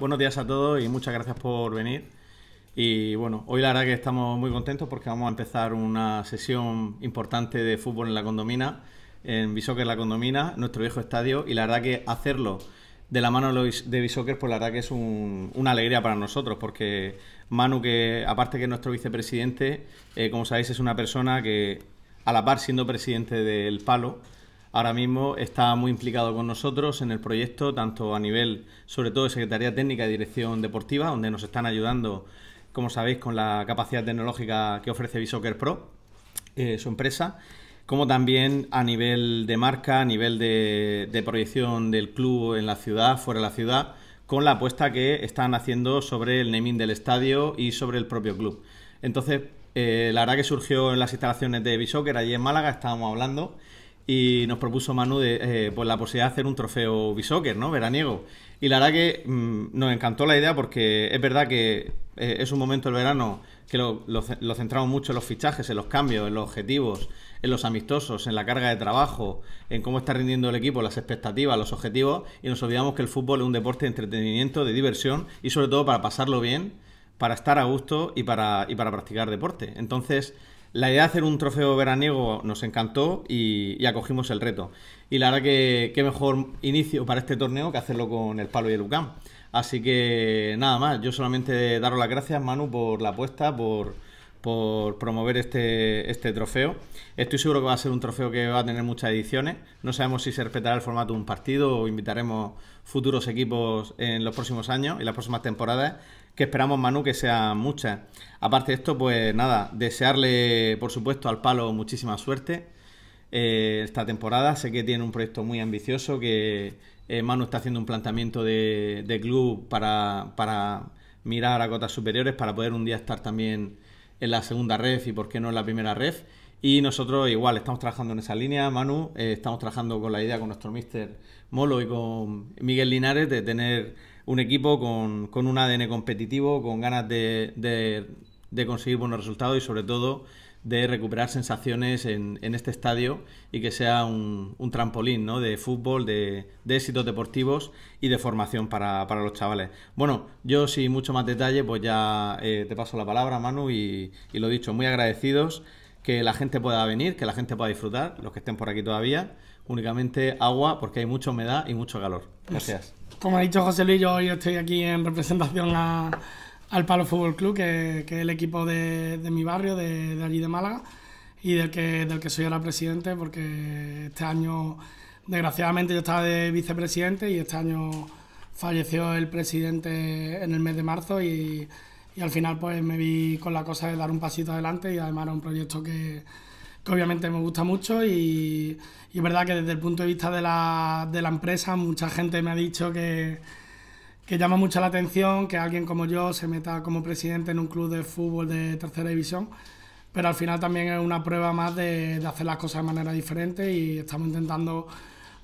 Buenos días a todos y muchas gracias por venir. Y bueno, hoy la verdad que estamos muy contentos porque vamos a empezar una sesión importante de fútbol en la condomina, en Bishoker la condomina, nuestro viejo estadio. Y la verdad que hacerlo de la mano de Bishoker, pues la verdad que es una alegría para nosotros porque Manu, que aparte que es nuestro vicepresidente, eh, como sabéis es una persona que a la par siendo presidente del Palo, ahora mismo está muy implicado con nosotros en el proyecto, tanto a nivel, sobre todo, de Secretaría Técnica y Dirección Deportiva, donde nos están ayudando, como sabéis, con la capacidad tecnológica que ofrece Bisoccer Pro, eh, su empresa, como también a nivel de marca, a nivel de, proyección del club en la ciudad, fuera de la ciudad, con la apuesta que están haciendo sobre el naming del estadio y sobre el propio club. Entonces, eh, la verdad que surgió en las instalaciones de Bishoker... allí en Málaga, estábamos hablando, y nos propuso Manu de, eh, pues, la posibilidad de hacer un trofeo Bisoccer, ¿no? Veraniego. Y la verdad que mm, nos encantó la idea porque es verdad que eh, es un momento el verano que lo, centramos mucho en los fichajes, en los cambios, en los objetivos, en los amistosos, en la carga de trabajo, en cómo está rindiendo el equipo, las expectativas, los objetivos, y nos olvidamos que el fútbol es un deporte de entretenimiento, de diversión y sobre todo para pasarlo bien, para estar a gusto y para, y para practicar deporte. Entonces, la idea de hacer un trofeo veraniego nos encantó y, acogimos el reto. Y la verdad que qué mejor inicio para este torneo que hacerlo con el palo y el UCAM. Así que nada más, yo solamente daros las gracias Manu por la apuesta, por, promover este, este trofeo. Estoy seguro que va a ser un trofeo que va a tener muchas ediciones. No sabemos si se respetará el formato de un partido o invitaremos futuros equipos en los próximos años y las próximas temporadas que esperamos, Manu, que sea muchas. Aparte de esto, pues nada, desearle, por supuesto, al palo muchísima suerte eh, esta temporada. Sé que tiene un proyecto muy ambicioso, que eh, Manu está haciendo un planteamiento de, club para, mirar a cotas superiores, para poder un día estar también en la segunda ref y, por qué no, en la primera ref. Y nosotros igual estamos trabajando en esa línea, Manu, eh, estamos trabajando con la idea con nuestro mister Molo y con Miguel Linares de tener un equipo con, un ADN competitivo, con ganas de, de, conseguir buenos resultados y sobre todo de recuperar sensaciones en, en este estadio y que sea un, un trampolín de fútbol, de, éxitos deportivos y de formación para, los chavales. Bueno, yo sin mucho más detalle, pues ya eh, te paso la palabra, Manu, y, y lo dicho, muy agradecidos que la gente pueda venir, que la gente pueda disfrutar, los que estén por aquí todavía únicamente agua porque hay mucha humedad y mucho calor. Pues Gracias como ha dicho José Luis, yo hoy estoy aquí en representación al Palo Fútbol Club, que, es el equipo de, mi barrio, de, allí de Málaga, y del que, del que soy ahora presidente, porque este año, desgraciadamente, yo estaba de vicepresidente y este año falleció el presidente en el mes de marzo y, al final pues me vi con la cosa de dar un pasito adelante y además era un proyecto que que obviamente me gusta mucho y, y, es verdad que desde el punto de vista de la, de la empresa mucha gente me ha dicho que, que, llama mucho la atención que alguien como yo se meta como presidente en un club de fútbol de tercera división, pero al final también es una prueba más de, de hacer las cosas de manera diferente y estamos intentando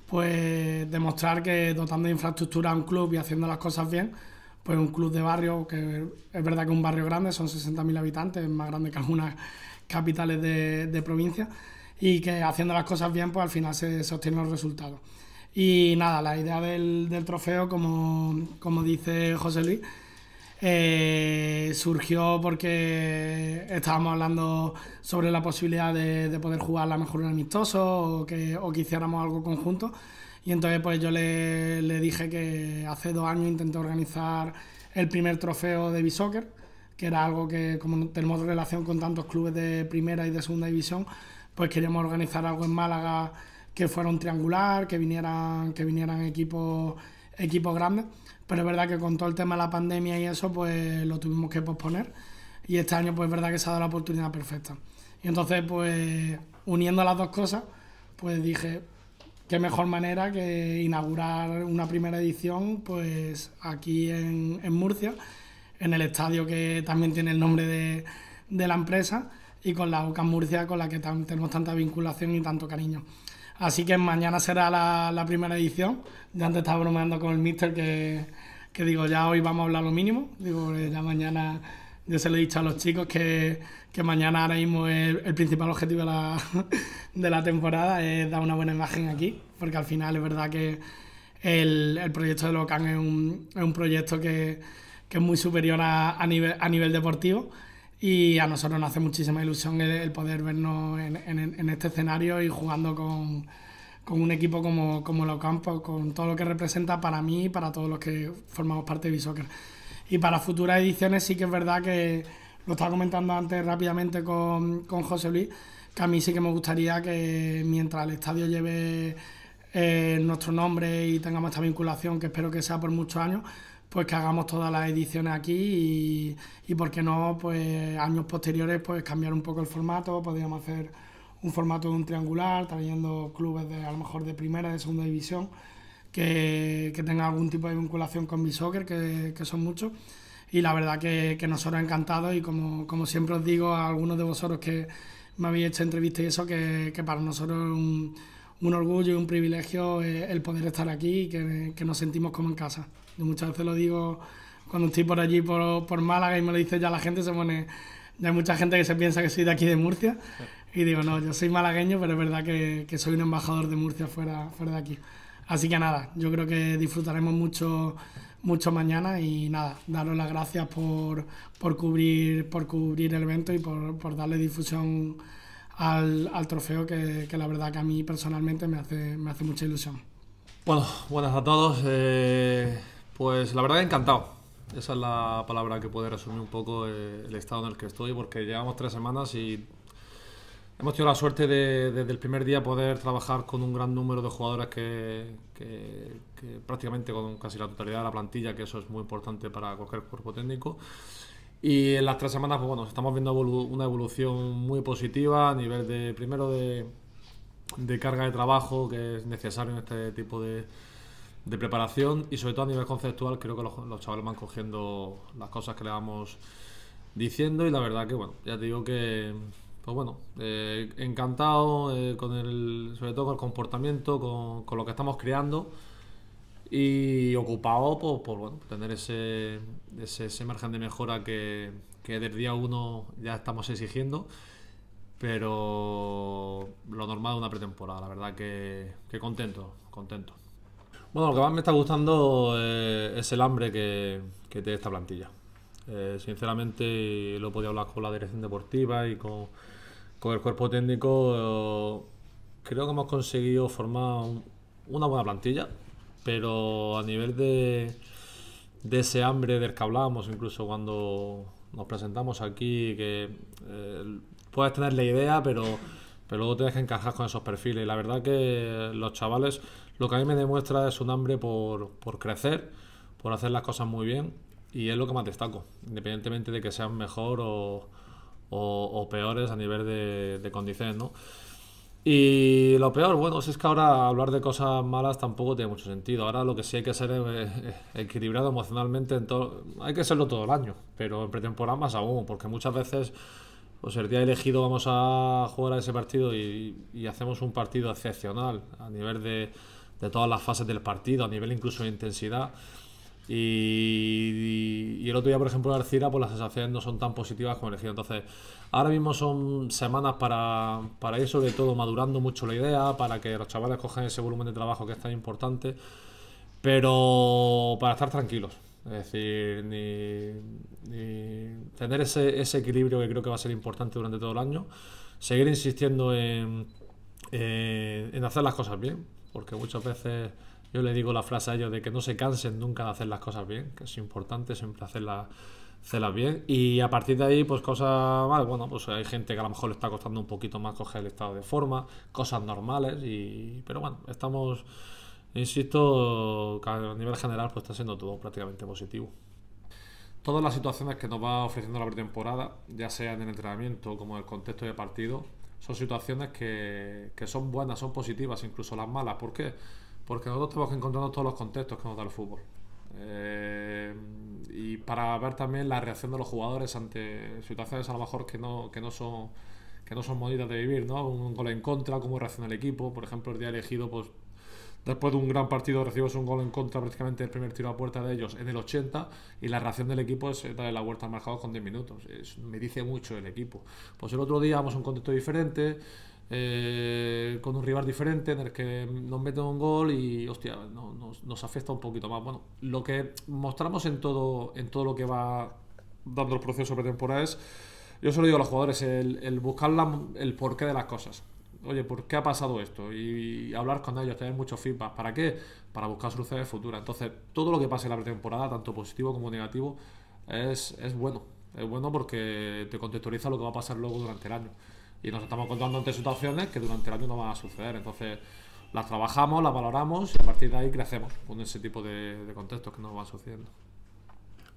pues demostrar que dotando de infraestructura a un club y haciendo las cosas bien, pues un club de barrio, que es verdad que es un barrio grande, son 60.000 habitantes, es más grande que alguna capitales de, provincia y que haciendo las cosas bien, pues al final se, sostienen los resultados. Y nada, la idea del, trofeo, como, dice José Luis, eh, surgió porque estábamos hablando sobre la posibilidad de, poder jugar la mejor un amistoso o que, o hiciéramos algo conjunto. Y entonces pues yo le, dije que hace dos años intenté organizar el primer trofeo de B-Soccer, que era algo que como tenemos relación con tantos clubes de primera y de segunda división, pues queríamos organizar algo en Málaga que fuera un triangular, que vinieran, que vinieran equipos, equipos grandes. Pero es verdad que con todo el tema de la pandemia y eso, pues lo tuvimos que posponer. Y este año, pues es verdad que se ha dado la oportunidad perfecta. Y entonces, pues uniendo las dos cosas, pues dije, qué mejor manera que inaugurar una primera edición, pues aquí en, en Murcia en el estadio que también tiene el nombre de, de la empresa y con la UCAM Murcia con la que tenemos tanta vinculación y tanto cariño. Así que mañana será la, la primera edición. Ya antes estaba bromeando con el mister que, que, digo, ya hoy vamos a hablar lo mínimo. Digo, pues ya mañana, yo se lo he dicho a los chicos que, que mañana ahora mismo el, el principal objetivo de la, de la, temporada es dar una buena imagen aquí, porque al final es verdad que el, el proyecto de Locan es un, es un proyecto que que es muy superior a, a, nivel, deportivo. Y a nosotros nos hace muchísima ilusión el, poder vernos en, este escenario y jugando con, un equipo como, como los Campos, con todo lo que representa para mí y para todos los que formamos parte de Bisoccer. Y para futuras ediciones sí que es verdad que lo estaba comentando antes rápidamente con, José Luis, que a mí sí que me gustaría que mientras el estadio lleve eh, nuestro nombre y tengamos esta vinculación, que espero que sea por muchos años, pues que hagamos todas las ediciones aquí y, y por qué no, pues años posteriores, pues cambiar un poco el formato, podríamos hacer un formato de un triangular, trayendo clubes de, a lo mejor de primera, de segunda división, que, que tengan algún tipo de vinculación con mi soccer, que son muchos. Y la verdad que, que nosotros encantado y como, siempre os digo a algunos de vosotros que me habéis hecho entrevistas y eso, que, que para nosotros es un un orgullo y un privilegio eh, el poder estar aquí y que, que, nos sentimos como en casa. muchas veces lo digo cuando estoy por allí, por, por Málaga, y me lo dice ya la gente, se pone... Ya hay mucha gente que se piensa que soy de aquí de Murcia, y digo, no, yo soy malagueño, pero es verdad que, que soy un embajador de Murcia fuera, fuera de aquí. Así que nada, yo creo que disfrutaremos mucho, mucho mañana y nada, daros las gracias por, por, cubrir, por cubrir el evento y por, por darle difusión al, al trofeo que, que, la verdad que a mí personalmente me hace, me hace mucha ilusión. Bueno, buenas a todos. Eh, pues la verdad encantado. Esa es la palabra que puede resumir un poco eh, el estado en el que estoy, porque llevamos tres semanas y Hemos tenido la suerte de, desde el primer día poder trabajar con un gran número de jugadores que, que, prácticamente con casi la totalidad de la plantilla, que eso es muy importante para cualquier cuerpo técnico. Y en las tres semanas, pues bueno, estamos viendo una evolución muy positiva a nivel de, primero, de, carga de trabajo que es necesario en este tipo de, preparación y sobre todo a nivel conceptual creo que los, chavales van cogiendo las cosas que le vamos diciendo y la verdad que bueno, ya te digo que pues bueno, eh, encantado eh, con el, sobre todo con el comportamiento, con, con, lo que estamos creando y ocupado pues, por, bueno, tener ese, ese, margen de mejora que, que el día uno ya estamos exigiendo. Pero lo normal de una pretemporada, la verdad que, contento, contento. Bueno, lo que más me está gustando eh, es el hambre que, que tiene esta plantilla. Eh, sinceramente, lo he podido hablar con la dirección deportiva y con, con el cuerpo técnico. creo que hemos conseguido formar una buena plantilla pero a nivel de, ese hambre del que hablábamos, incluso cuando nos presentamos aquí, que eh, puedes tener la idea, pero, luego tienes que encajar con esos perfiles. Y la verdad que los chavales, lo que a mí me demuestra es un hambre por, crecer, por hacer las cosas muy bien, y es lo que más destaco, independientemente de que sean mejor o, peores a nivel de, de condiciones, ¿no? Y lo peor, bueno, es que ahora hablar de cosas malas tampoco tiene mucho sentido. Ahora lo que sí hay que ser eh, eh, equilibrado emocionalmente, en todo, hay que serlo todo el año, pero en pretemporada más aún, porque muchas veces, pues el día elegido vamos a jugar a ese partido y, hacemos un partido excepcional a nivel de todas las fases del partido, a nivel incluso de intensidad. Y, el otro día, por ejemplo, en Arcira, pues las sensaciones no son tan positivas como elegido. Entonces, ahora mismo son semanas para, para ir sobre todo madurando mucho la idea, para que los chavales cogen ese volumen de trabajo que es tan importante, pero para estar tranquilos. Es decir, tener ese, ese equilibrio que creo que va a ser importante durante todo el año, seguir insistiendo en, en hacer las cosas bien, porque muchas veces yo le digo la frase a ellos de que no se cansen nunca de hacer las cosas bien, que es importante siempre hacerlas bien. Y a partir de ahí, pues cosas mal, bueno, pues hay gente que a lo mejor le está costando un poquito más coger el estado de forma, cosas normales, y pero bueno, estamos, insisto, a nivel general, pues está siendo todo prácticamente positivo. Todas las situaciones que nos va ofreciendo la pretemporada, ya sea en el entrenamiento como en el contexto de partido, son situaciones que, que son buenas, son positivas, incluso las malas. ¿Por qué? porque nosotros tenemos que encontrando todos los contextos que nos da el fútbol. Eh, y para ver también la reacción de los jugadores ante situaciones a lo mejor que no, que no son que no son bonitas de vivir, ¿no? Un gol en contra, cómo reacciona el equipo, por ejemplo, el día elegido, pues después de un gran partido recibimos un gol en contra prácticamente el primer tiro a puerta de ellos en el 80 y la reacción del equipo es darle la vuelta al marcador con 10 minutos. me dice mucho el equipo. Pues el otro día vamos a un contexto diferente, eh, con un rival diferente en el que nos meten un gol y hostia, nos, afecta un poquito más. Bueno, lo que mostramos en todo, en todo lo que va dando el proceso pretemporada es, yo se lo digo a los jugadores, el, el buscar la, el porqué de las cosas. Oye, ¿por qué ha pasado esto? Y, hablar con ellos, tener muchos feedback. ¿Para qué? Para buscar soluciones futuras. Entonces, todo lo que pase en la pretemporada, tanto positivo como negativo, es, es bueno. Es bueno porque te contextualiza lo que va a pasar luego durante el año y nos estamos contando ante situaciones que durante el año no van a suceder. Entonces, las trabajamos, las valoramos y a partir de ahí crecemos con ese tipo de, contextos que nos van sucediendo.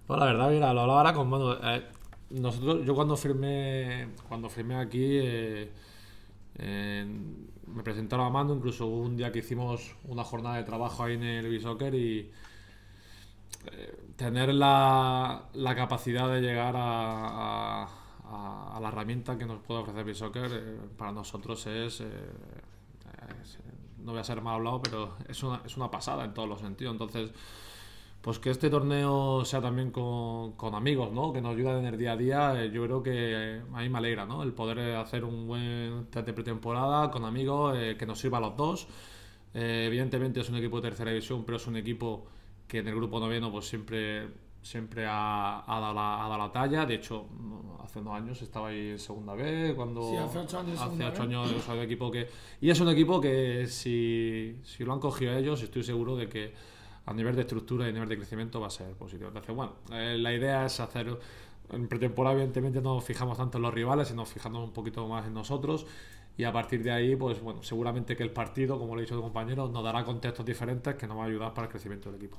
Pues la verdad, mira, lo hablaba con eh, nosotros, yo cuando firmé, cuando firmé aquí, eh, me presentaron a Manu, incluso un día que hicimos una jornada de trabajo ahí en el Bishocker y eh, tener la, la, capacidad de llegar a a, la herramienta que nos puede ofrecer Bishocker eh, para nosotros eh, es, no voy a ser mal hablado, pero es una, es una pasada en todos los sentidos. Entonces, pues que este torneo sea también con, con amigos, ¿no? Que nos ayudan en el día a día, eh, yo creo que a mí me alegra, ¿no? El poder hacer un buen test pretemporada con amigos, que nos sirva a los dos. evidentemente es un equipo de tercera división, pero es un equipo que en el grupo noveno pues siempre siempre ha, dado la, talla. De hecho, hace unos años estaba ahí en segunda B. Cuando, hace ocho años. Hace ocho años equipo que, y es un equipo que si, si lo han cogido ellos, estoy seguro de que a nivel de estructura y a nivel de crecimiento va a ser positivo. Entonces, bueno, eh, la idea es hacer... En pretemporada, evidentemente, no nos fijamos tanto en los rivales, sino fijándonos un poquito más en nosotros y a partir de ahí, pues bueno, seguramente que el partido, como lo he dicho tu compañero, nos dará contextos diferentes que nos va a ayudar para el crecimiento del equipo.